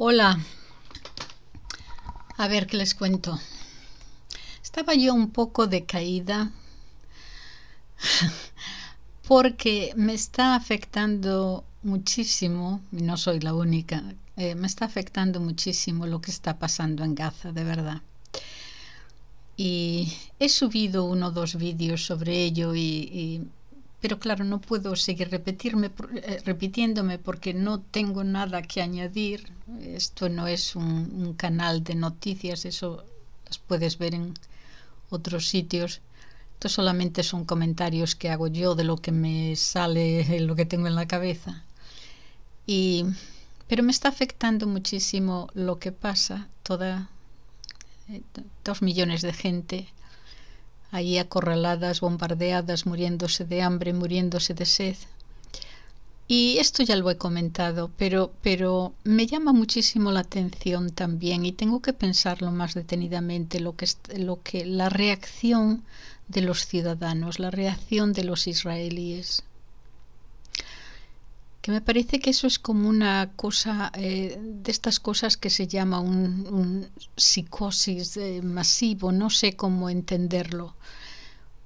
Hola. A ver qué les cuento. Estaba yo un poco decaída porque me está afectando muchísimo, y no soy la única, eh, me está afectando muchísimo lo que está pasando en Gaza, de verdad. Y he subido uno o dos vídeos sobre ello y pero claro, no puedo seguir repetirme, eh, repitiéndome porque no tengo nada que añadir. Esto no es un, canal de noticias, eso las puedes ver en otros sitios. Esto solamente son comentarios que hago yo de lo que me sale, lo que tengo en la cabeza. pero me está afectando muchísimo lo que pasa, toda eh, dos millones de gente Ahí acorraladas, bombardeadas, muriéndose de hambre, muriéndose de sed. Y esto ya lo he comentado, pero, pero me llama muchísimo la atención también y tengo que pensarlo más detenidamente, lo que, lo que, la reacción de los ciudadanos, la reacción de los israelíes que me parece que eso es como una cosa eh, de estas cosas que se llama un, psicosis eh, masivo, no sé cómo entenderlo,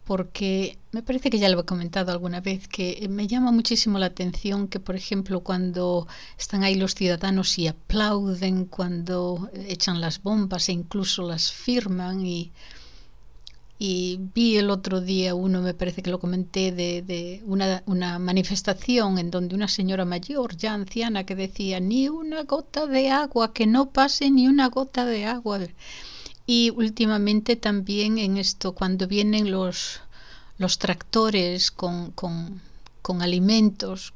porque me parece que ya lo he comentado alguna vez, que me llama muchísimo la atención que, por ejemplo, cuando están ahí los ciudadanos y aplauden, cuando echan las bombas e incluso las firman y y vi el otro día uno, me parece que lo comenté, de, de una, manifestación en donde una señora mayor, ya anciana, que decía, ni una gota de agua, que no pase ni una gota de agua. Y últimamente también en esto, cuando vienen los, los tractores con, con, con alimentos,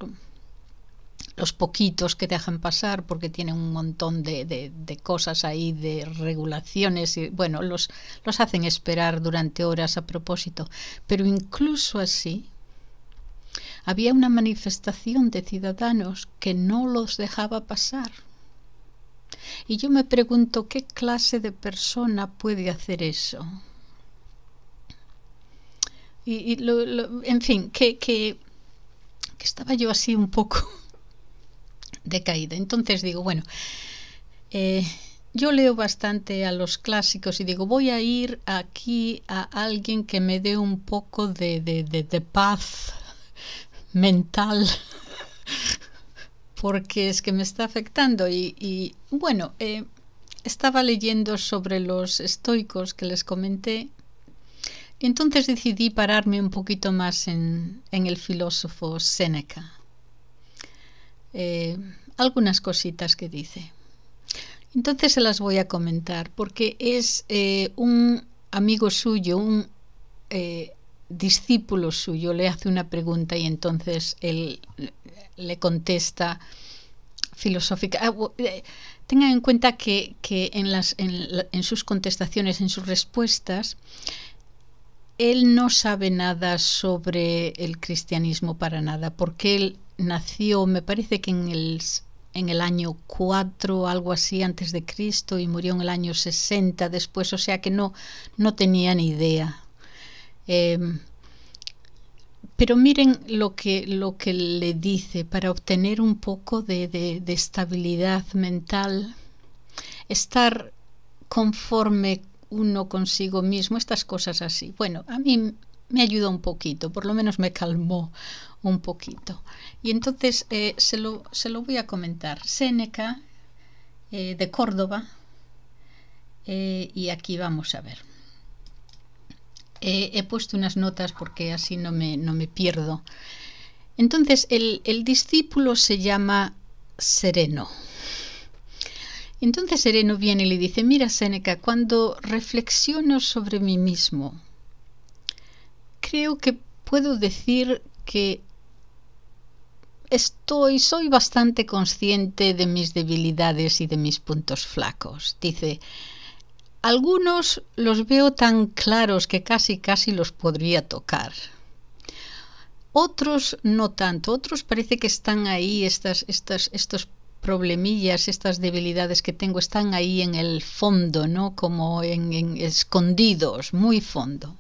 los poquitos que dejan pasar porque tienen un montón de, cosas ahí, de regulaciones y bueno, los, los hacen esperar durante horas a propósito. Pero incluso así, había una manifestación de ciudadanos que no los dejaba pasar. Y yo me pregunto qué clase de persona puede hacer eso. Y, en fin, que estaba yo así un poco entonces digo, bueno, eh, yo leo bastante a los clásicos y digo, voy a ir aquí a alguien que me dé un poco de, de, de, paz mental, porque es que me está afectando. Y, bueno, eh, estaba leyendo sobre los estoicos que les comenté, y entonces decidí pararme un poquito más en, en el filósofo Séneca. Eh, algunas cositas que dice. Entonces se las voy a comentar porque es eh, un amigo suyo, un eh, discípulo suyo, le hace una pregunta y entonces él le contesta filosófica. Ah, tengan en cuenta que, en, las, en sus contestaciones, en sus respuestas, él no sabe nada sobre el cristianismo para nada, porque él nació, me parece que en el, año 4, algo así, antes de Cristo, y murió en el año 60 después, o sea que no, no tenía ni idea. Em, pero miren lo que, lo que le dice para obtener un poco de, de, de estabilidad mental, estar conforme uno consigo mismo, estas cosas así. Bueno, a mí me ayudó un poquito, por lo menos me calmó un poquito. Y entonces eh, se, lo, voy a comentar. Séneca eh, de Córdoba. Eh, y aquí vamos a ver. he puesto unas notas porque así no me, no me pierdo. Entonces, el, el discípulo se llama Sereno. Entonces Sereno viene y le dice, mira Séneca, cuando reflexiono sobre mí mismo, creo que puedo decir que Estoy, soy bastante consciente de mis debilidades y de mis puntos flacos. Dice, algunos los veo tan claros que casi casi los podría tocar. Otros no tanto, otros parece que están ahí, estas, estas, estos problemillas, estas debilidades que tengo están ahí en el fondo, ¿no? Como en, en escondidos, muy fondo.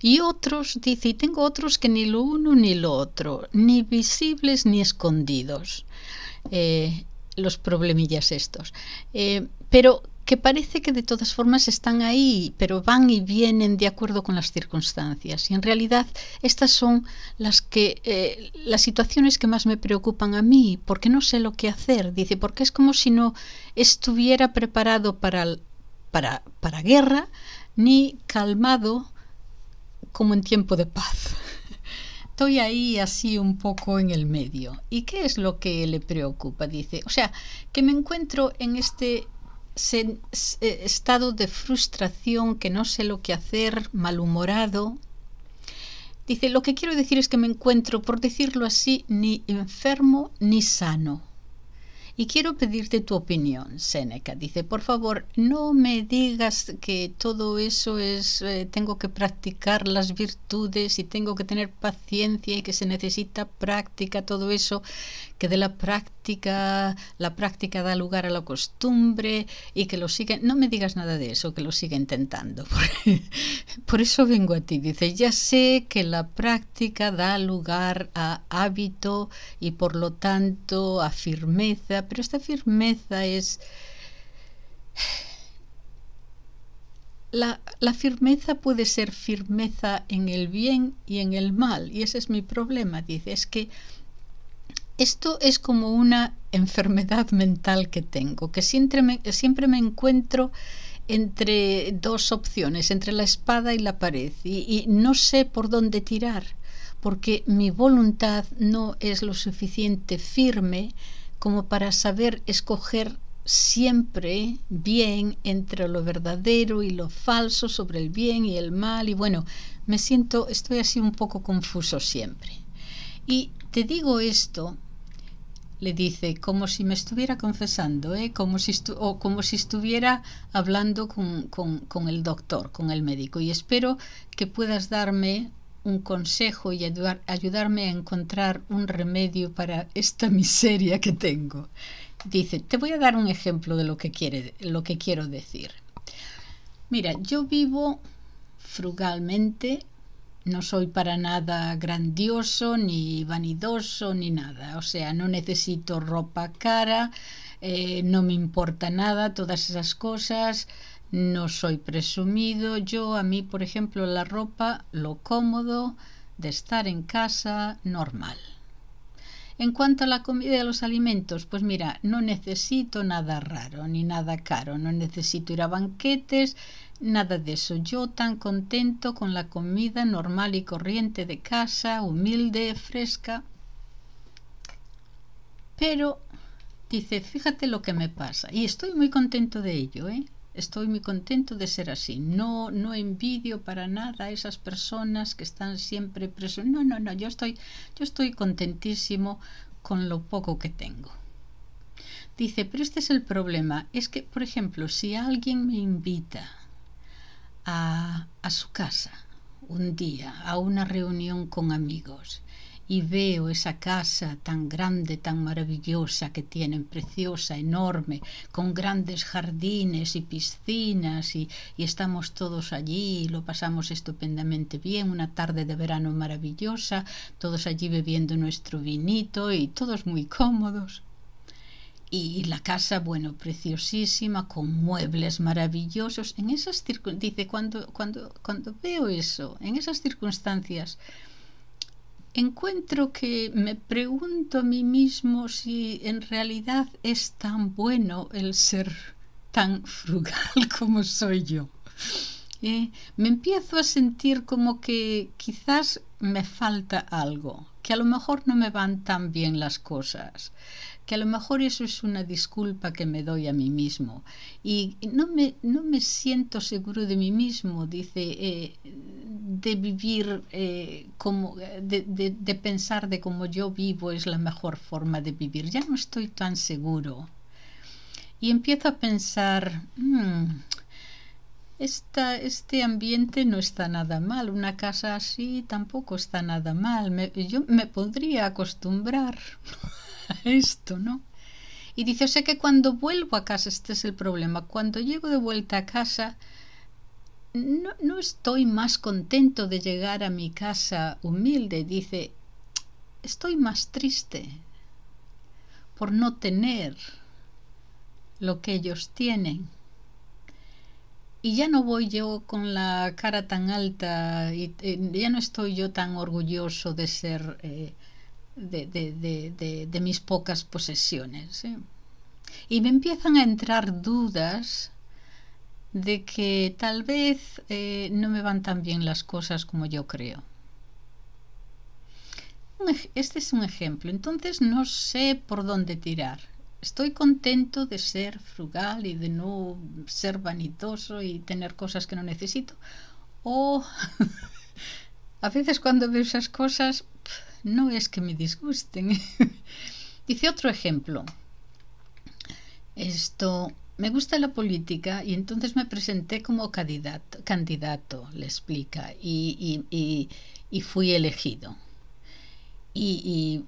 Y otros, dice, y tengo otros que ni lo uno ni lo otro, ni visibles ni escondidos, eh, los problemillas estos. Eh, pero que parece que de todas formas están ahí, pero van y vienen de acuerdo con las circunstancias. Y en realidad estas son las que eh, las situaciones que más me preocupan a mí, porque no sé lo que hacer. Dice, porque es como si no estuviera preparado para, para, para guerra, ni calmado como en tiempo de paz. Estoy ahí así un poco en el medio. ¿Y qué es lo que le preocupa? Dice, o sea, que me encuentro en este eh, estado de frustración, que no sé lo que hacer, malhumorado. Dice, lo que quiero decir es que me encuentro, por decirlo así, ni enfermo ni sano. Y quiero pedirte tu opinión, Seneca. Dice, por favor, no me digas que todo eso es, eh, tengo que practicar las virtudes y tengo que tener paciencia y que se necesita práctica, todo eso que de la práctica, la práctica da lugar a la costumbre y que lo sigue, no me digas nada de eso, que lo sigue intentando. Por, eso vengo a ti, dice, ya sé que la práctica da lugar a hábito y por lo tanto a firmeza, pero esta firmeza es... La, la, firmeza puede ser firmeza en el bien y en el mal, y ese es mi problema, dice, es que esto es como una enfermedad mental que tengo, que siempre me, siempre me encuentro entre dos opciones, entre la espada y la pared, y no sé por dónde tirar, porque mi voluntad no es lo suficiente firme como para saber escoger siempre bien entre lo verdadero y lo falso, sobre el bien y el mal, y bueno, me siento, estoy así un poco confuso siempre. Y te digo esto le dice, como si me estuviera confesando, ¿eh? como si o como si estuviera hablando con, el doctor, con el médico, y espero que puedas darme un consejo y ayudarme a encontrar un remedio para esta miseria que tengo. Dice, te voy a dar un ejemplo de lo que, quiere, lo que quiero decir. Mira, yo vivo frugalmente no soy para nada grandioso, ni vanidoso, ni nada. O sea, no necesito ropa cara, eh, no me importa nada, todas esas cosas. No soy presumido. Yo, a mí, por ejemplo, la ropa, lo cómodo de estar en casa, normal. En cuanto a la comida y a los alimentos, pues mira, no necesito nada raro ni nada caro, no necesito ir a banquetes, Nada de eso. Yo tan contento con la comida normal y corriente de casa, humilde, fresca. Pero, dice, fíjate lo que me pasa. Y estoy muy contento de ello, ¿eh? Estoy muy contento de ser así. No, no envidio para nada a esas personas que están siempre presos. No, no, no. Yo estoy, yo estoy contentísimo con lo poco que tengo. Dice, pero este es el problema. Es que, por ejemplo, si alguien me invita a, su casa un día a una reunión con amigos y veo esa casa tan grande, tan maravillosa que tienen, preciosa, enorme, con grandes jardines y piscinas y, y, estamos todos allí y lo pasamos estupendamente bien, una tarde de verano maravillosa, todos allí bebiendo nuestro vinito y todos muy cómodos. Y la casa, bueno, preciosísima, con muebles maravillosos. En esas dice, cuando, cuando, cuando veo eso, en esas circunstancias, encuentro que me pregunto a mí mismo si en realidad es tan bueno el ser tan frugal como soy yo. Eh, me empiezo a sentir como que quizás me falta algo, que a lo mejor no me van tan bien las cosas, que a lo mejor eso es una disculpa que me doy a mí mismo. Y no me, no me siento seguro de mí mismo, dice, eh, de vivir eh, como, de, pensar de cómo yo vivo es la mejor forma de vivir. Ya no estoy tan seguro. Y empiezo a pensar, hmm, este ambiente no está nada mal, una casa así tampoco está nada mal, yo me podría acostumbrar. esto, ¿no? Y dice, o sea que cuando vuelvo a casa, este es el problema, cuando llego de vuelta a casa, no, estoy más contento de llegar a mi casa humilde, dice, estoy más triste por no tener lo que ellos tienen. Y ya no voy yo con la cara tan alta y, eh, ya no estoy yo tan orgulloso de ser eh, de, mis pocas posesiones. ¿eh? Y me empiezan a entrar dudas de que tal vez eh, no me van tan bien las cosas como yo creo. Este es un ejemplo, entonces no sé por dónde tirar. Estoy contento de ser frugal y de no ser vanitoso y tener cosas que no necesito. O a veces cuando veo esas cosas no es que me disgusten. Dice otro ejemplo. Esto, me gusta la política y entonces me presenté como candidato, le explica, y, y, y fui elegido. Y,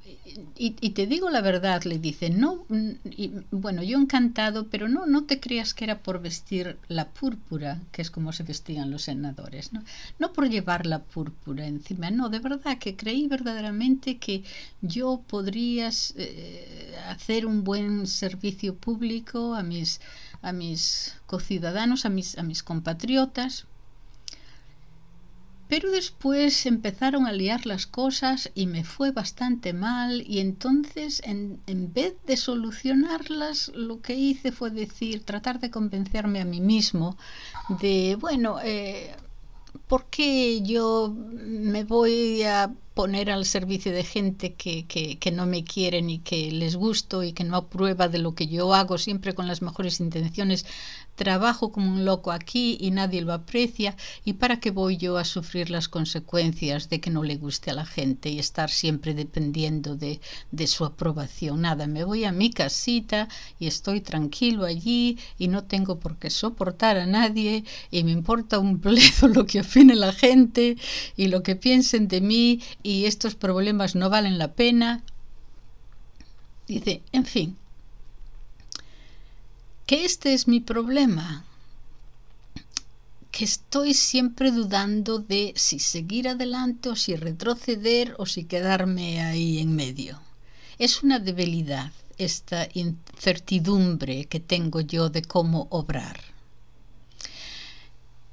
y, te digo la verdad, le dice, no, mm, y, bueno, yo encantado, pero no, no te creas que era por vestir la púrpura, que es como se vestían los senadores, ¿no? no por llevar la púrpura encima, no, de verdad que creí verdaderamente que yo podría eh, hacer un buen servicio público a mis, a mis cociudadanos, a mis, a mis compatriotas, pero después empezaron a liar las cosas y me fue bastante mal y entonces en, vez de solucionarlas lo que hice fue decir, tratar de convencerme a mí mismo de, bueno, eh, ¿por qué yo me voy a poner al servicio de gente que, que, no me quieren y que les gusto y que no aprueba de lo que yo hago siempre con las mejores intenciones, trabajo como un loco aquí y nadie lo aprecia y para qué voy yo a sufrir las consecuencias de que no le guste a la gente y estar siempre dependiendo de, su aprobación. Nada, me voy a mi casita y estoy tranquilo allí y no tengo por qué soportar a nadie y me importa un plezo lo que opine la gente y lo que piensen de mí y estos problemas no valen la pena. Dice, en fin, que este es mi problema, que estoy siempre dudando de si seguir adelante o si retroceder o si quedarme ahí en medio. Es una debilidad esta incertidumbre que tengo yo de cómo obrar.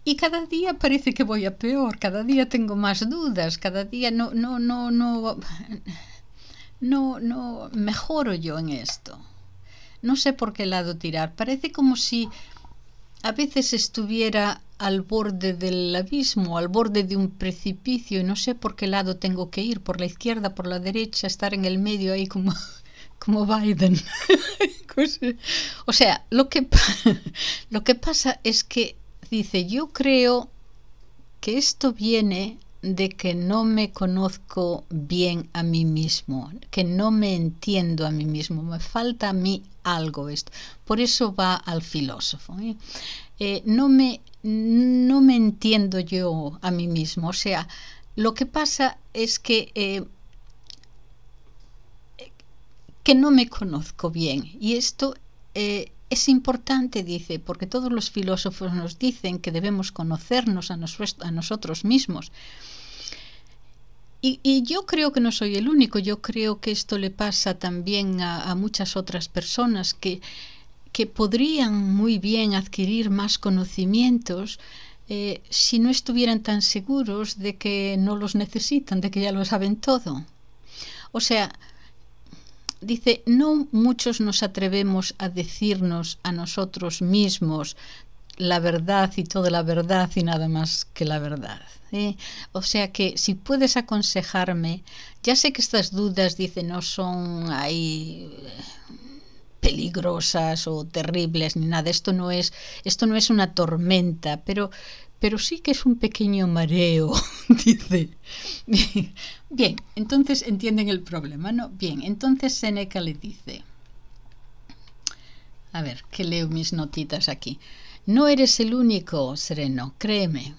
Y cada día parece que voy a peor, cada día tengo más dudas, cada día no, no, no, no, no, no mejoro yo en esto. No sé por qué lado tirar. Parece como si a veces estuviera al borde del abismo, al borde de un precipicio y no sé por qué lado tengo que ir, por la izquierda, por la derecha, estar en el medio ahí como, como Biden. Pues, o sea, lo que, lo que pasa es que dice, yo creo que esto viene de que no me conozco bien a mí mismo, que no me entiendo a mí mismo, me falta a mí algo. Esto. Por eso va al filósofo. ¿eh? Eh, no, me, no me entiendo yo a mí mismo. O sea, lo que pasa es que, eh, que no me conozco bien. Y esto es importante, dice, porque todos los filósofos nos dicen que debemos conocernos a, nosotros mismos. Y, yo creo que no soy el único, yo creo que esto le pasa también a, muchas otras personas que, podrían muy bien adquirir más conocimientos eh, si no estuvieran tan seguros de que no los necesitan, de que ya lo saben todo. O sea, dice, no muchos nos atrevemos a decirnos a nosotros mismos la verdad y toda la verdad y nada más que la verdad. ¿eh? O sea que si puedes aconsejarme, ya sé que estas dudas, dice, no son ahí eh, peligrosas o terribles ni nada. Esto no es, esto no es una tormenta, pero pero sí que es un pequeño mareo, dice. Bien, entonces entienden el problema, ¿no? Bien, entonces Seneca le dice, a ver, que leo mis notitas aquí. No eres el único, Sereno, créeme.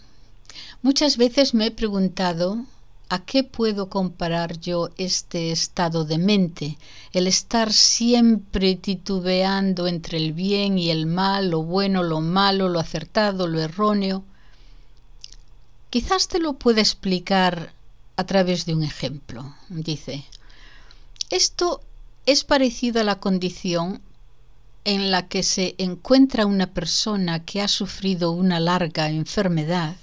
Muchas veces me he preguntado a qué puedo comparar yo este estado de mente, el estar siempre titubeando entre el bien y el mal, lo bueno, lo malo, lo acertado, lo erróneo. Quizás te lo pueda explicar a través de un ejemplo. Dice, esto es parecido a la condición en la que se encuentra una persona que ha sufrido una larga enfermedad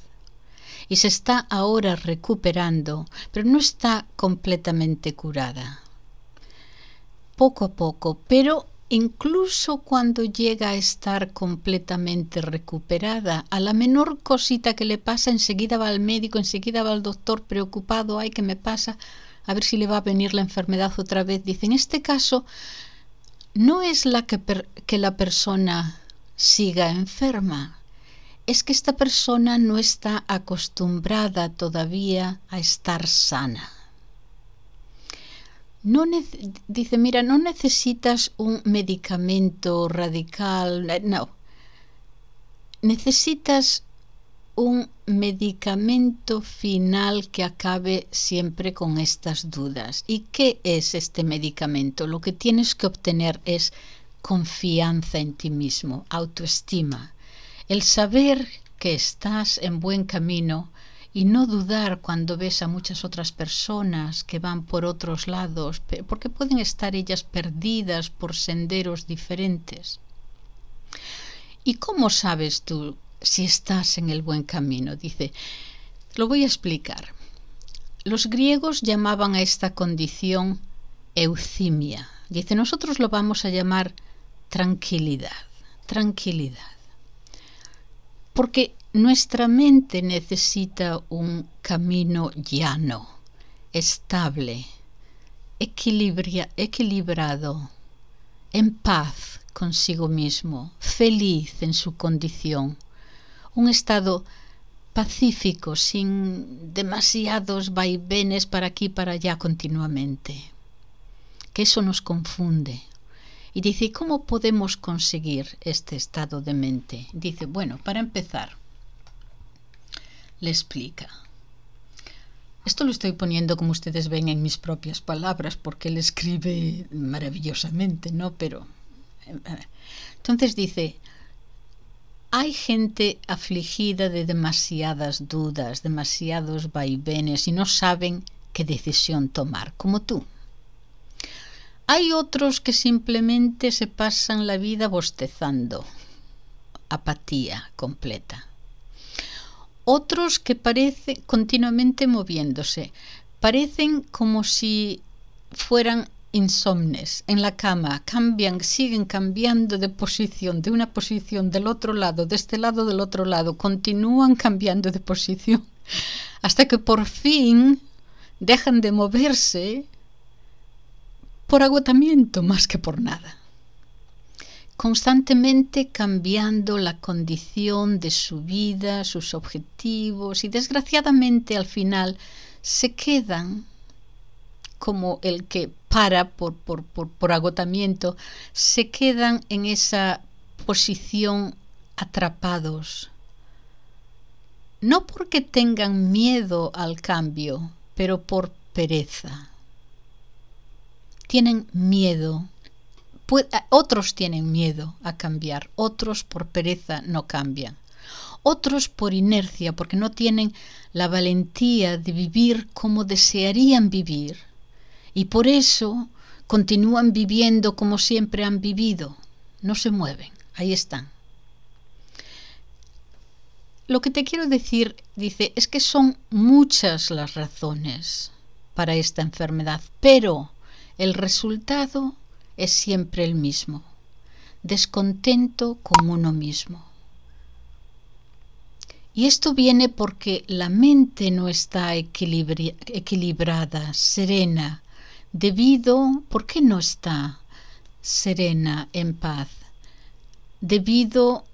y se está ahora recuperando, pero no está completamente curada. Poco a poco, pero incluso cuando llega a estar completamente recuperada. A la menor cosita que le pasa, enseguida va al médico, enseguida va al doctor preocupado, ay, ¿qué me pasa? A ver si le va a venir la enfermedad otra vez. Dice, en este caso, no es la que, que la persona siga enferma, es que esta persona no está acostumbrada todavía a estar sana. No dice, mira, no necesitas un medicamento radical, eh, no. Necesitas un medicamento final que acabe siempre con estas dudas. ¿Y qué es este medicamento? Lo que tienes que obtener es confianza en ti mismo, autoestima, el saber que estás en buen camino y no dudar cuando ves a muchas otras personas que van por otros lados, porque pueden estar ellas perdidas por senderos diferentes. ¿Y cómo sabes tú si estás en el buen camino? Dice, lo voy a explicar. Los griegos llamaban a esta condición eucimia. Dice, nosotros lo vamos a llamar tranquilidad, tranquilidad. Porque nuestra mente necesita un camino llano, estable, equilibria, equilibrado, en paz consigo mismo, feliz en su condición, un estado pacífico, sin demasiados vaivenes para aquí para allá continuamente. Que eso nos confunde. Y dice, ¿cómo podemos conseguir este estado de mente? Dice, bueno, para empezar, le explica. Esto lo estoy poniendo, como ustedes ven, en mis propias palabras, porque él escribe maravillosamente, ¿no? Pero... Eh, eh. Entonces dice, hay gente afligida de demasiadas dudas, demasiados vaivenes y no saben qué decisión tomar, como tú. Hay otros que simplemente se pasan la vida bostezando. Apatía completa otros que parecen continuamente moviéndose. Parecen como si fueran insomnes en la cama, cambian, siguen cambiando de posición, de una posición del otro lado, de este lado del otro lado, continúan cambiando de posición hasta que por fin dejan de moverse por agotamiento más que por nada constantemente cambiando la condición de su vida, sus objetivos y desgraciadamente al final se quedan como el que para por, agotamiento, se quedan en esa posición atrapados. No porque tengan miedo al cambio, pero por pereza. Tienen miedo eh, otros tienen miedo a cambiar, otros por pereza no cambian, otros por inercia, porque no tienen la valentía de vivir como desearían vivir. Y por eso continúan viviendo como siempre han vivido, no se mueven, ahí están. Lo que te quiero decir, dice, es que son muchas las razones para esta enfermedad, pero el resultado es siempre el mismo, descontento con uno mismo. Y esto viene porque la mente no está equilibrada, serena, debido, ¿por qué no está serena, en paz? Debido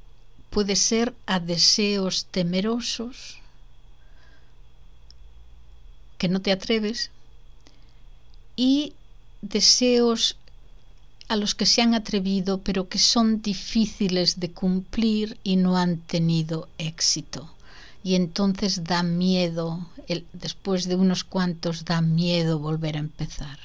puede ser a deseos temerosos, que no te atreves, y deseos a los que se han atrevido pero que son difíciles de cumplir y no han tenido éxito. Y entonces da miedo, después de unos cuantos da miedo volver a empezar.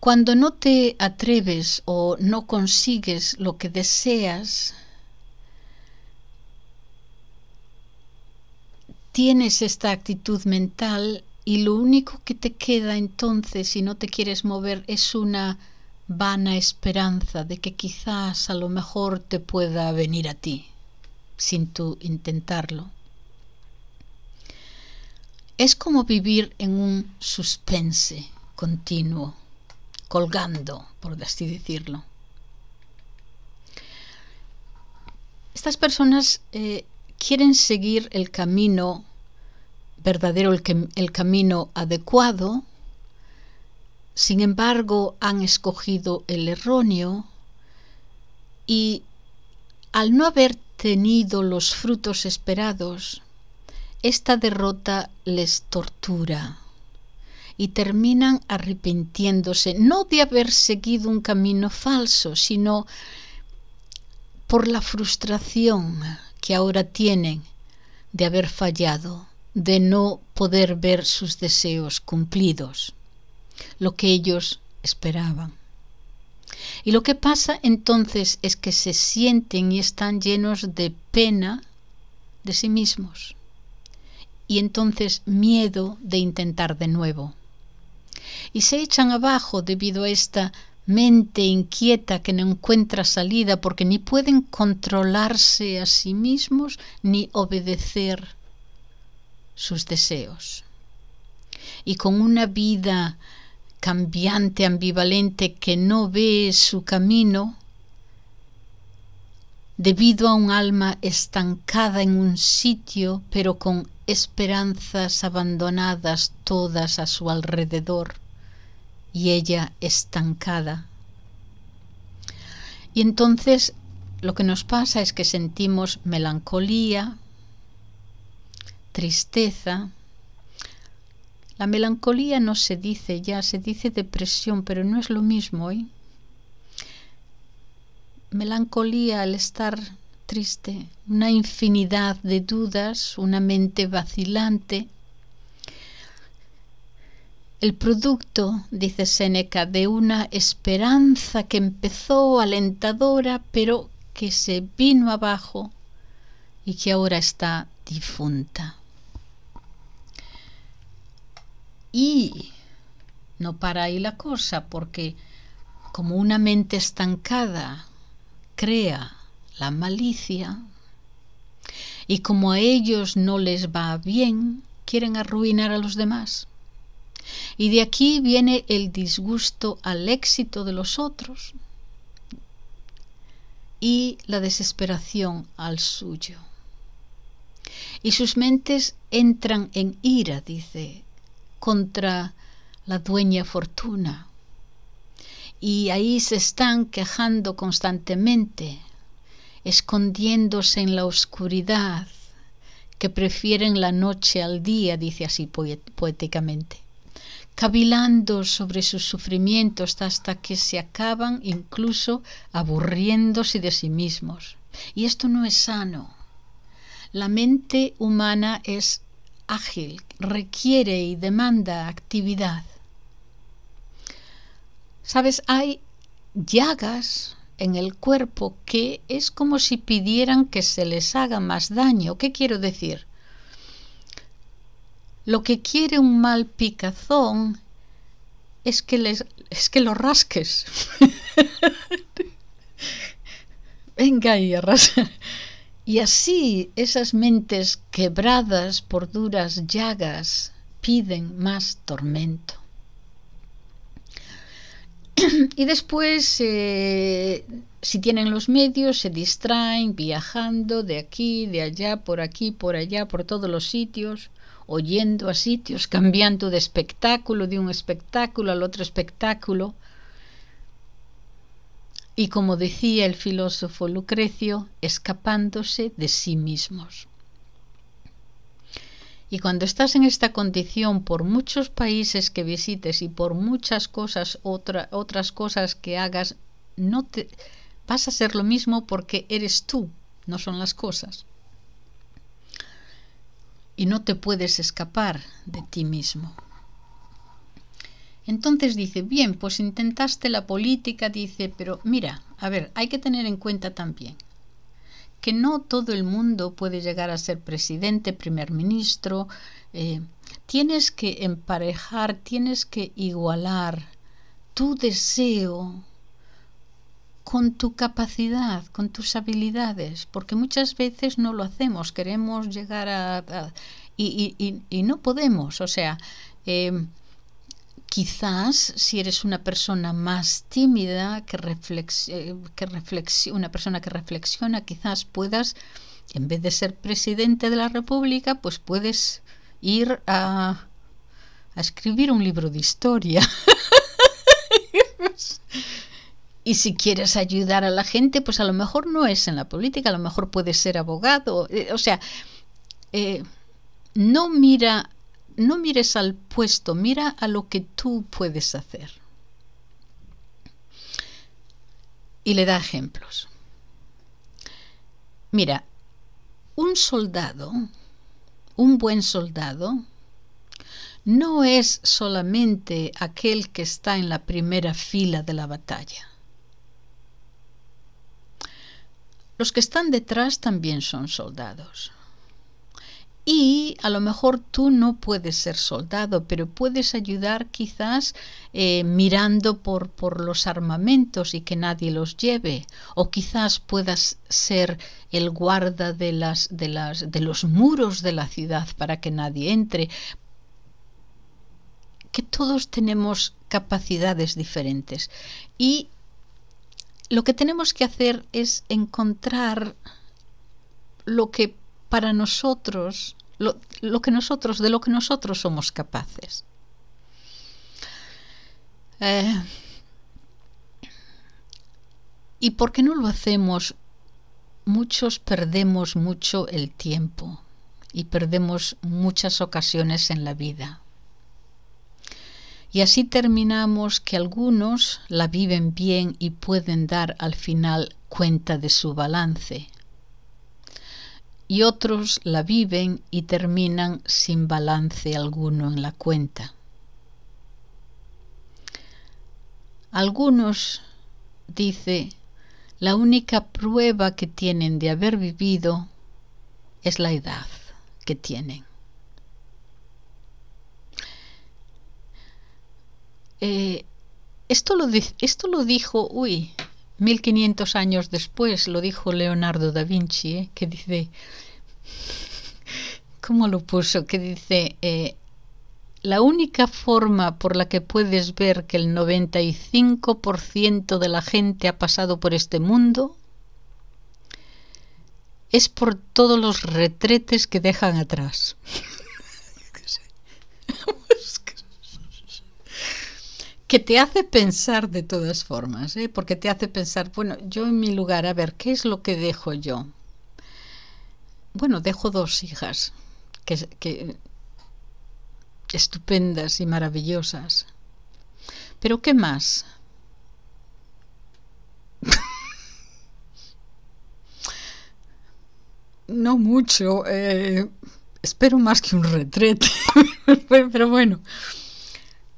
Cuando no te atreves o no consigues lo que deseas, tienes esta actitud mental y lo único que te queda entonces si no te quieres mover es una vana esperanza de que quizás a lo mejor te pueda venir a ti, sin tú intentarlo. Es como vivir en un suspense continuo, colgando, por así decirlo. Estas personas eh, quieren seguir el camino verdadero, el, que, el camino adecuado, sin embargo han escogido el erróneo y al no haber tenido los frutos esperados, esta derrota les tortura y terminan arrepintiéndose, no de haber seguido un camino falso, sino por la frustración que ahora tienen de haber fallado de no poder ver sus deseos cumplidos, lo que ellos esperaban. Y lo que pasa entonces es que se sienten y están llenos de pena de sí mismos y entonces miedo de intentar de nuevo. Y se echan abajo debido a esta mente inquieta que no encuentra salida porque ni pueden controlarse a sí mismos ni obedecer sus deseos. Y con una vida cambiante, ambivalente, que no ve su camino, debido a un alma estancada en un sitio, pero con esperanzas abandonadas todas a su alrededor, y ella estancada. Y entonces lo que nos pasa es que sentimos melancolía, tristeza. La melancolía no se dice ya, se dice depresión, pero no es lo mismo. hoy. ¿eh? Melancolía, al estar triste, una infinidad de dudas, una mente vacilante. El producto, dice Séneca, de una esperanza que empezó alentadora, pero que se vino abajo y que ahora está difunta. Y no para ahí la cosa, porque como una mente estancada crea la malicia, y como a ellos no les va bien, quieren arruinar a los demás. Y de aquí viene el disgusto al éxito de los otros y la desesperación al suyo. Y sus mentes entran en ira, dice contra la dueña fortuna. Y ahí se están quejando constantemente, escondiéndose en la oscuridad, que prefieren la noche al día, dice así poéticamente, cavilando sobre sus sufrimientos hasta que se acaban incluso aburriéndose de sí mismos. Y esto no es sano. La mente humana es ágil, requiere y demanda actividad. Sabes, hay llagas en el cuerpo que es como si pidieran que se les haga más daño. ¿Qué quiero decir? Lo que quiere un mal picazón es que, les, es que lo rasques. Venga y arrasa. Y así esas mentes quebradas por duras llagas piden más tormento. y después, eh, si tienen los medios, se distraen viajando de aquí, de allá, por aquí, por allá, por todos los sitios, oyendo a sitios, cambiando de espectáculo, de un espectáculo al otro espectáculo, y como decía el filósofo Lucrecio, escapándose de sí mismos. Y cuando estás en esta condición, por muchos países que visites y por muchas cosas, otras cosas que hagas, no te, vas a ser lo mismo porque eres tú, no son las cosas. Y no te puedes escapar de ti mismo. Entonces dice, bien, pues intentaste la política, dice, pero mira, a ver, hay que tener en cuenta también que no todo el mundo puede llegar a ser presidente, primer ministro. Eh, tienes que emparejar, tienes que igualar tu deseo con tu capacidad, con tus habilidades, porque muchas veces no lo hacemos, queremos llegar a... y, no podemos, o sea... Eh, Quizás si eres una persona más tímida, que, eh, que una persona que reflexiona, quizás puedas, en vez de ser presidente de la República, pues puedes ir a, escribir un libro de historia. y si quieres ayudar a la gente, pues a lo mejor no es en la política, a lo mejor puedes ser abogado. Eh, o sea, eh, no mira no mires al puesto, mira a lo que tú puedes hacer. Y le da ejemplos. Mira, un soldado, un buen soldado, no es solamente aquel que está en la primera fila de la batalla. Los que están detrás también son soldados. Y a lo mejor tú no puedes ser soldado, pero puedes ayudar quizás eh, mirando por, por los armamentos y que nadie los lleve. O quizás puedas ser el guarda de, las, de, las, de los muros de la ciudad para que nadie entre que todos tenemos capacidades diferentes y lo que tenemos que hacer es encontrar lo que para nosotros, lo, que nosotros, de lo que nosotros somos capaces. Eh, ¿Y por qué no lo hacemos? Muchos perdemos mucho el tiempo y perdemos muchas ocasiones en la vida. Y así terminamos que algunos la viven bien y pueden dar al final cuenta de su balance, y otros la viven y terminan sin balance alguno en la cuenta. Algunos, dice, la única prueba que tienen de haber vivido es la edad que tienen. Eh, esto, lo, esto lo dijo, uy, 1500 años después, lo dijo Leonardo da Vinci, eh, que dice, ¿cómo lo puso? Que dice, eh, la única forma por la que puedes ver que el 95% de la gente ha pasado por este mundo es por todos los retretes que dejan atrás. que te hace pensar de todas formas, ¿eh? porque te hace pensar, bueno, yo en mi lugar, a ver, ¿qué es lo que dejo yo? Bueno, dejo dos hijas, que, estupendas y maravillosas. Pero ¿qué más? no mucho. Eh, espero más que un retrete. Pero bueno.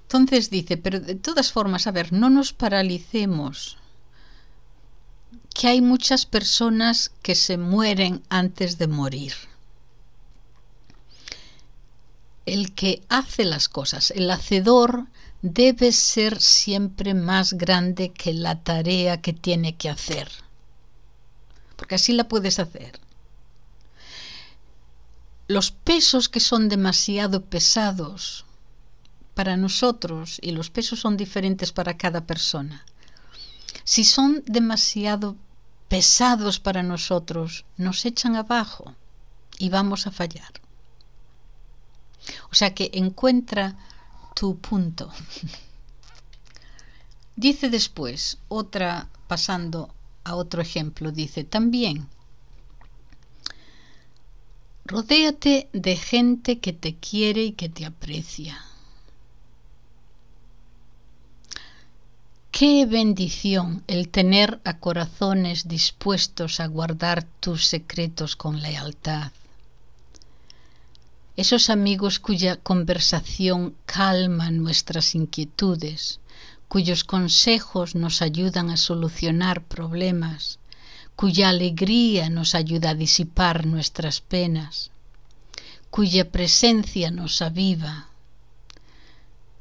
Entonces dice, pero de todas formas, a ver, no nos paralicemos, que hay muchas personas que se mueren antes de morir. El que hace las cosas, el hacedor, debe ser siempre más grande que la tarea que tiene que hacer. Porque así la puedes hacer. Los pesos que son demasiado pesados para nosotros y los pesos son diferentes para cada persona. Si son demasiado pesados para nosotros, nos echan abajo y vamos a fallar. O sea que encuentra tu punto. dice después, otra pasando a otro ejemplo, dice también, rodéate de gente que te quiere y que te aprecia Qué bendición el tener a corazones dispuestos a guardar tus secretos con lealtad. Esos amigos cuya conversación calma nuestras inquietudes, cuyos consejos nos ayudan a solucionar problemas, cuya alegría nos ayuda a disipar nuestras penas, cuya presencia nos aviva.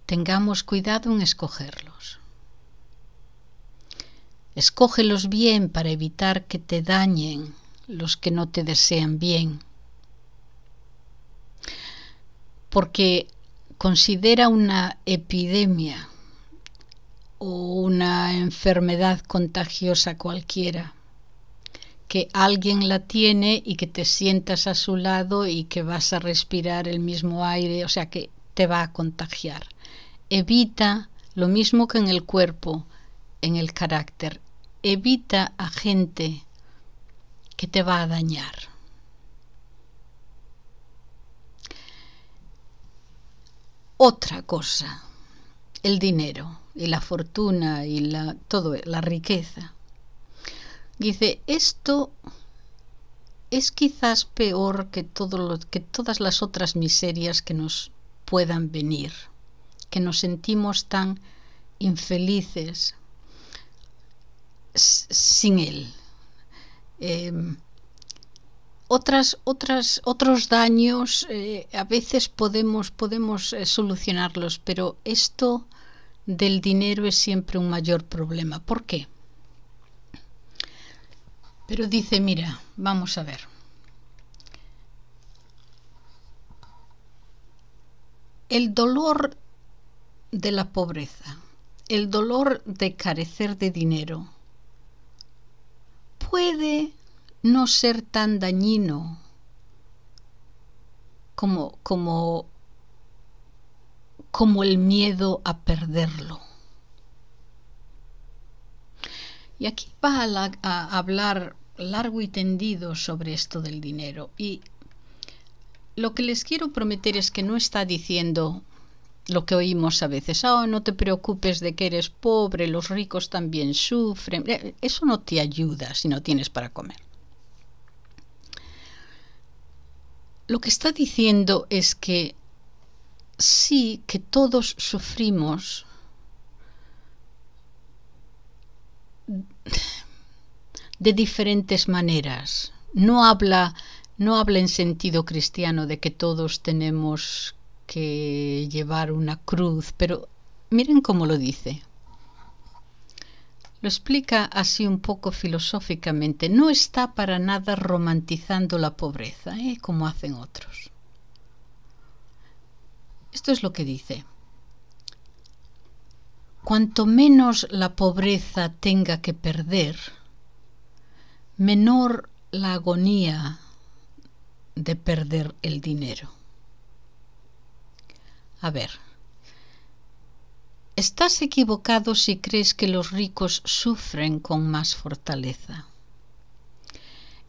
Tengamos cuidado en escogerlos. Escógelos bien para evitar que te dañen los que no te desean bien. Porque considera una epidemia o una enfermedad contagiosa cualquiera, que alguien la tiene y que te sientas a su lado y que vas a respirar el mismo aire, o sea que te va a contagiar. Evita lo mismo que en el cuerpo, en el carácter, evita a gente que te va a dañar. Otra cosa, el dinero y la fortuna y la, todo, la riqueza. Dice, esto es quizás peor que, todo que todas las otras miserias que nos puedan venir, que nos sentimos tan infelices sin él. Em, otras, otras, otros daños eh, a veces podemos, podemos eh, solucionarlos, pero esto del dinero es siempre un mayor problema. ¿Por qué? Pero dice, mira, vamos a ver. El dolor de la pobreza, el dolor de carecer de dinero, puede no ser tan dañino como, como, como el miedo a perderlo. Y aquí va a hablar largo y tendido sobre esto del dinero. Y lo que les quiero prometer es que no está diciendo lo que oímos a veces, oh, no te preocupes de que eres pobre, los ricos también sufren. Eh, eso no te ayuda si no tienes para comer. Lo que está diciendo es que sí que todos sufrimos de diferentes maneras. No habla, no habla en sentido cristiano de que todos tenemos que llevar una cruz, pero miren cómo lo dice. Lo explica así un poco filosóficamente. No está para nada romantizando la pobreza, ¿eh? como hacen otros. Esto es lo que dice. Cuanto menos la pobreza tenga que perder, menor la agonía de perder el dinero. A ver. Estás equivocado si crees que los ricos sufren con más fortaleza.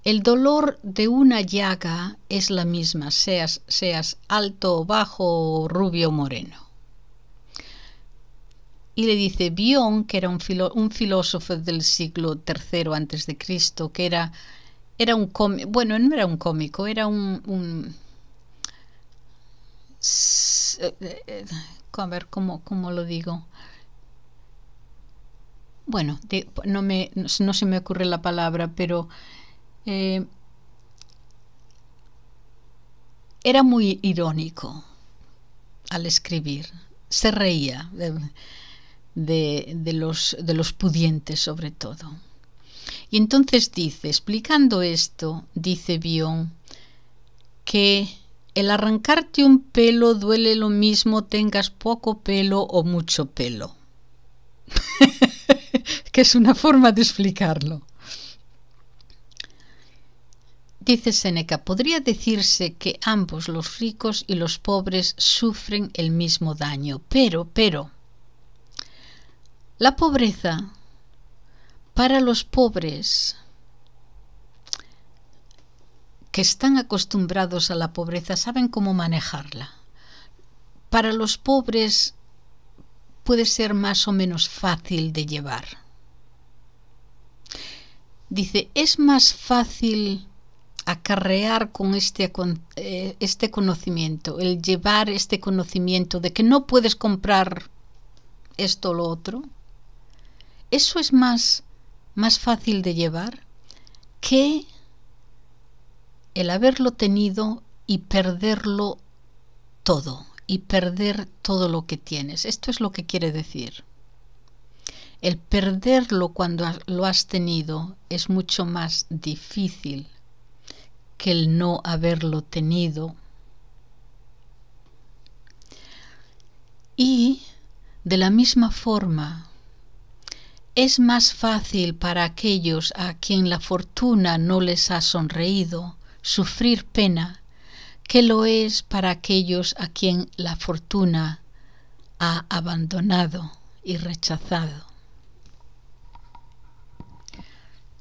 El dolor de una llaga es la misma, seas, seas alto o bajo rubio o moreno. Y le dice Bion, que era un, un filósofo del siglo III antes de Cristo, que era, era un cómico, bueno, no era un cómico, era un eh, eh, eh, a ver cómo, lo digo. Bueno, no, no, se me ocurre la palabra, pero era muy irónico al escribir. Se reía los, de los pudientes sobre todo. Y entonces dice, explicando esto, dice Bion, que el arrancarte un pelo duele lo mismo tengas poco pelo o mucho pelo. que es una forma de explicarlo. Dice Seneca, podría decirse que ambos, los ricos y los pobres, sufren el mismo daño, pero, pero, la pobreza para los pobres que están acostumbrados a la pobreza saben cómo manejarla. Para los pobres puede ser más o menos fácil de llevar. Dice, es más fácil acarrear con este, eh, este conocimiento, el llevar este conocimiento de que no puedes comprar esto o lo otro, eso es más, más fácil de llevar que el haberlo tenido y perderlo todo, y perder todo lo que tienes. Esto es lo que quiere decir. El perderlo cuando lo has tenido es mucho más difícil que el no haberlo tenido. Y de la misma forma, es más fácil para aquellos a quien la fortuna no les ha sonreído sufrir pena, que lo es para aquellos a quien la fortuna ha abandonado y rechazado.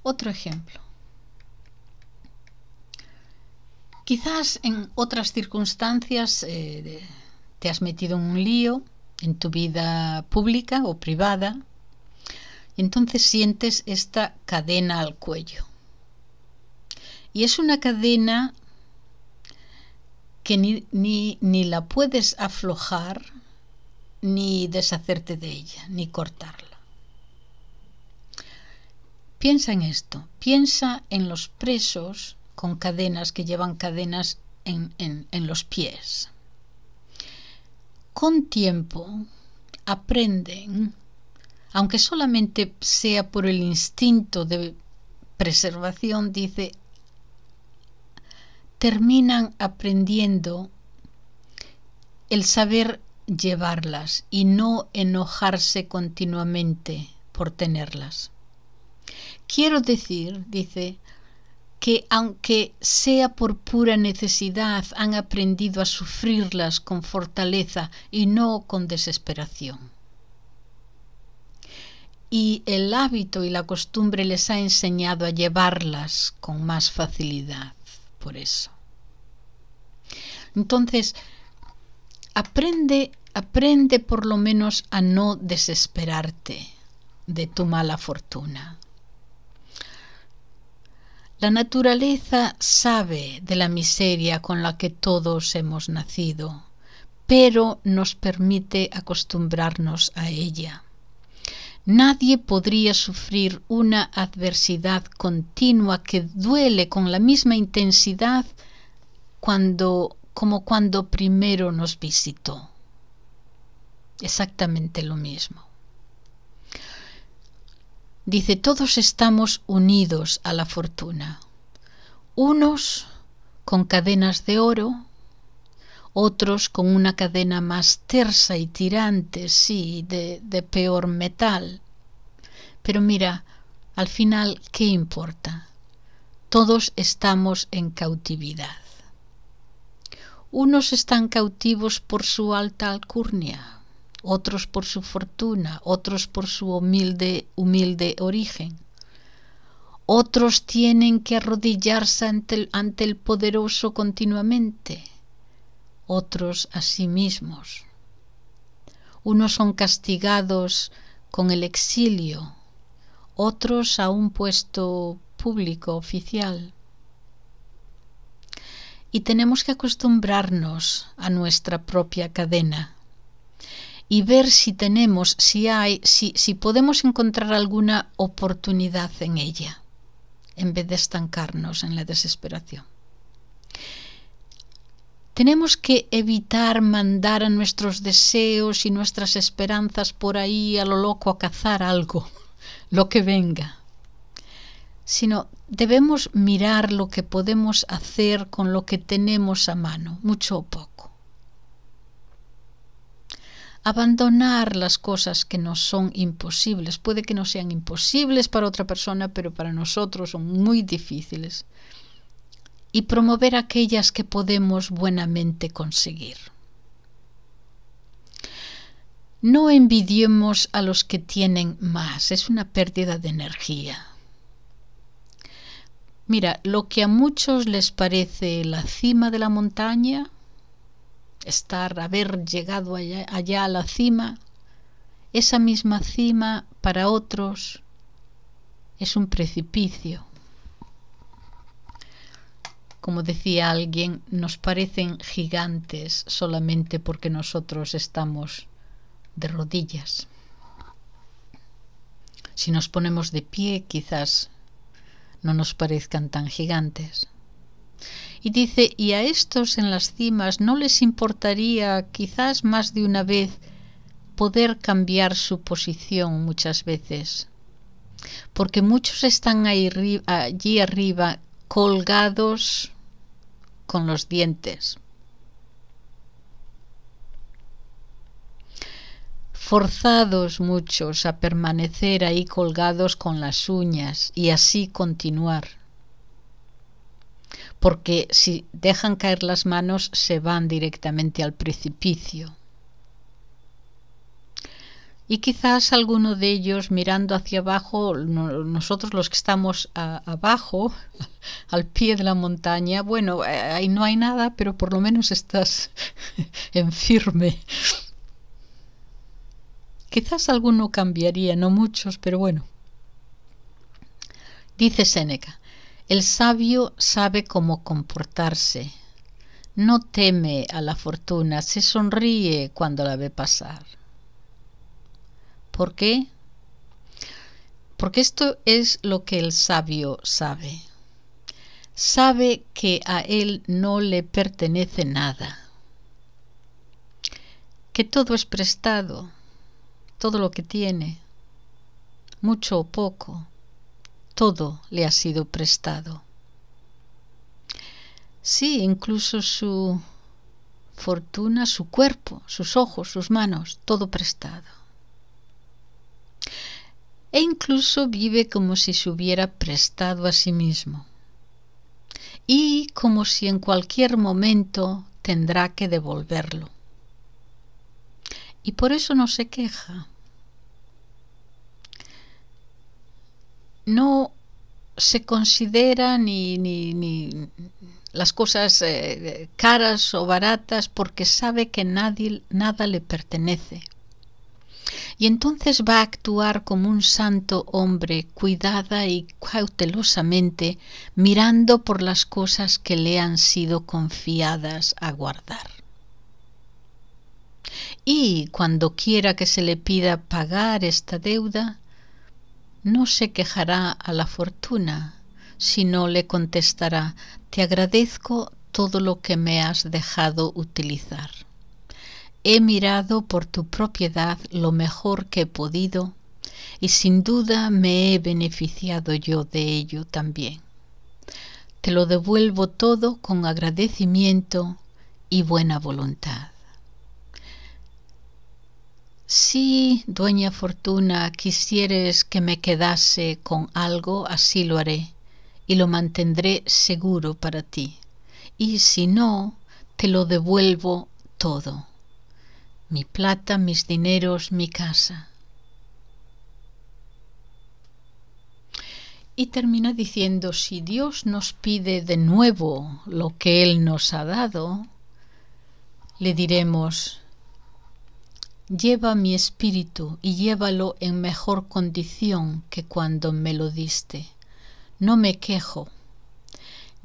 Otro ejemplo. Quizás en otras circunstancias eh, te has metido en un lío en tu vida pública o privada y entonces sientes esta cadena al cuello. Y es una cadena que ni, la puedes aflojar, ni deshacerte de ella, ni cortarla. Piensa en esto, piensa en los presos con cadenas que llevan cadenas en, en, los pies. Con tiempo aprenden, aunque solamente sea por el instinto de preservación, dice, terminan aprendiendo el saber llevarlas y no enojarse continuamente por tenerlas. Quiero decir, dice, que aunque sea por pura necesidad, han aprendido a sufrirlas con fortaleza y no con desesperación. Y el hábito y la costumbre les ha enseñado a llevarlas con más facilidad por eso. Entonces, aprende, aprende por lo menos a no desesperarte de tu mala fortuna. La naturaleza sabe de la miseria con la que todos hemos nacido, pero nos permite acostumbrarnos a ella. Nadie podría sufrir una adversidad continua que duele con la misma intensidad cuando, como cuando primero nos visitó. Exactamente lo mismo. Dice, todos estamos unidos a la fortuna, unos con cadenas de oro, otros con una cadena más tersa y tirante, sí, de, peor metal. Pero mira, al final, ¿qué importa? Todos estamos en cautividad. Unos están cautivos por su alta alcurnia, otros por su fortuna, otros por su humilde, origen. Otros tienen que arrodillarse ante el poderoso continuamente otros a sí mismos. Unos son castigados con el exilio, otros a un puesto público oficial. Y tenemos que acostumbrarnos a nuestra propia cadena y ver si tenemos, si hay, si, si podemos encontrar alguna oportunidad en ella, en vez de estancarnos en la desesperación. Tenemos que evitar mandar a nuestros deseos y nuestras esperanzas por ahí a lo loco a cazar algo, lo que venga, sino debemos mirar lo que podemos hacer con lo que tenemos a mano, mucho o poco. Abandonar las cosas que nos son imposibles. Puede que no sean imposibles para otra persona, pero para nosotros son muy difíciles y promover aquellas que podemos buenamente conseguir. No envidiemos a los que tienen más, es una pérdida de energía. Mira, lo que a muchos les parece la cima de la montaña, estar, haber llegado allá, a la cima, esa misma cima para otros es un precipicio como decía alguien, nos parecen gigantes solamente porque nosotros estamos de rodillas. Si nos ponemos de pie, quizás no nos parezcan tan gigantes. Y dice, y a estos en las cimas no les importaría quizás más de una vez poder cambiar su posición muchas veces, porque muchos están allí arriba colgados con los dientes. forzados muchos a permanecer ahí colgados con las uñas y así continuar. Porque si dejan caer las manos se van directamente al precipicio y quizás alguno de ellos mirando hacia abajo, nosotros los que estamos abajo, al pie de la montaña, bueno, eh, ahí no hay nada, pero por lo menos estás en firme. Quizás alguno cambiaría, no muchos, pero bueno. Dice Séneca, el sabio sabe cómo comportarse, no teme a la fortuna, se sonríe cuando la ve pasar. ¿Por qué? Porque esto es lo que el sabio sabe. Sabe que a él no le pertenece nada, que todo es prestado, todo lo que tiene, mucho o poco, todo le ha sido prestado. Sí, incluso su fortuna, su cuerpo, sus ojos, sus manos, todo prestado e incluso vive como si se hubiera prestado a sí mismo y como si en cualquier momento tendrá que devolverlo. Y por eso no se queja. No se considera ni, ni, ni las cosas eh, caras o baratas porque sabe que nadie, nada le pertenece y entonces va a actuar como un santo hombre, cuidada y cautelosamente, mirando por las cosas que le han sido confiadas a guardar. Y cuando quiera que se le pida pagar esta deuda, no se quejará a la fortuna, sino le contestará, te agradezco todo lo que me has dejado utilizar. He mirado por tu propiedad lo mejor que he podido y sin duda me he beneficiado yo de ello también. Te lo devuelvo todo con agradecimiento y buena voluntad. Si, dueña fortuna, quisieres que me quedase con algo, así lo haré, y lo mantendré seguro para ti. Y si no, te lo devuelvo todo mi plata, mis dineros, mi casa. Y termina diciendo, si Dios nos pide de nuevo lo que Él nos ha dado, le diremos, lleva mi espíritu y llévalo en mejor condición que cuando me lo diste. No me quejo,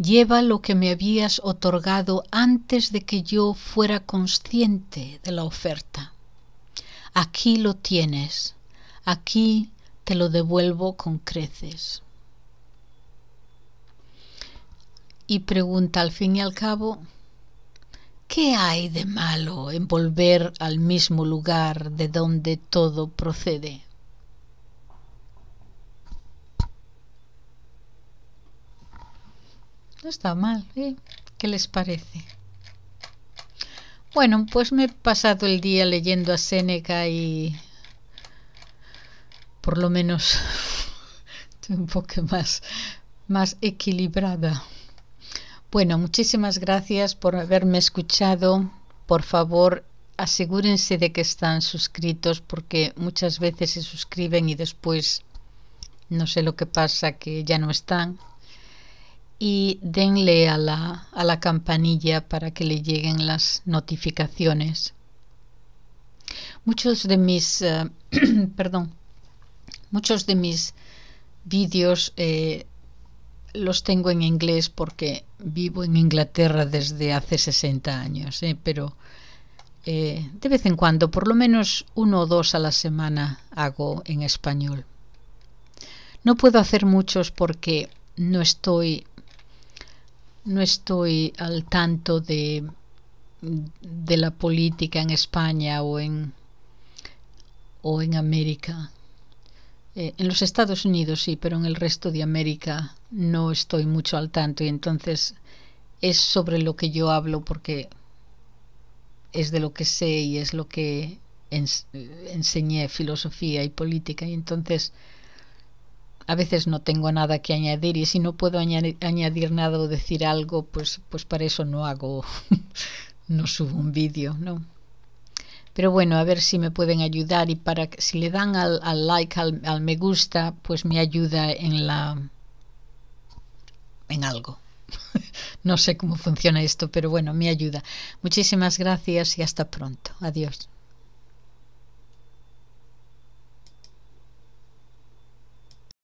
Lleva lo que me habías otorgado antes de que yo fuera consciente de la oferta. Aquí lo tienes, aquí te lo devuelvo con creces. Y pregunta al fin y al cabo, ¿qué hay de malo en volver al mismo lugar de donde todo procede? está mal, ¿eh? ¿Qué les parece? Bueno, pues me he pasado el día leyendo a Séneca y por lo menos estoy un poco más, más equilibrada. Bueno, muchísimas gracias por haberme escuchado. Por favor, asegúrense de que están suscritos porque muchas veces se suscriben y después no sé lo que pasa que ya no están y denle a la, a la campanilla para que le lleguen las notificaciones. Muchos de mis, eh, perdón, muchos de mis vídeos eh, los tengo en inglés porque vivo en Inglaterra desde hace 60 años, eh, pero de vez en cuando, por lo menos uno o dos a la semana, hago en español. No puedo hacer muchos porque no estoy no estoy al tanto de, de la política en España o en, o en América. Eh, en los Estados Unidos sí, pero en el resto de América no estoy mucho al tanto y entonces es sobre lo que yo hablo porque es de lo que sé y es lo que enseñé filosofía y política y entonces a veces no tengo nada que añadir y si no puedo añadir, nada o decir algo, pues, pues para eso no hago, no subo un vídeo, ¿no? Pero bueno, a ver si me pueden ayudar y para si le dan al, al like, al, al, me gusta, pues me ayuda en la en algo. no sé cómo funciona esto, pero bueno, me ayuda. Muchísimas gracias y hasta pronto. Adiós.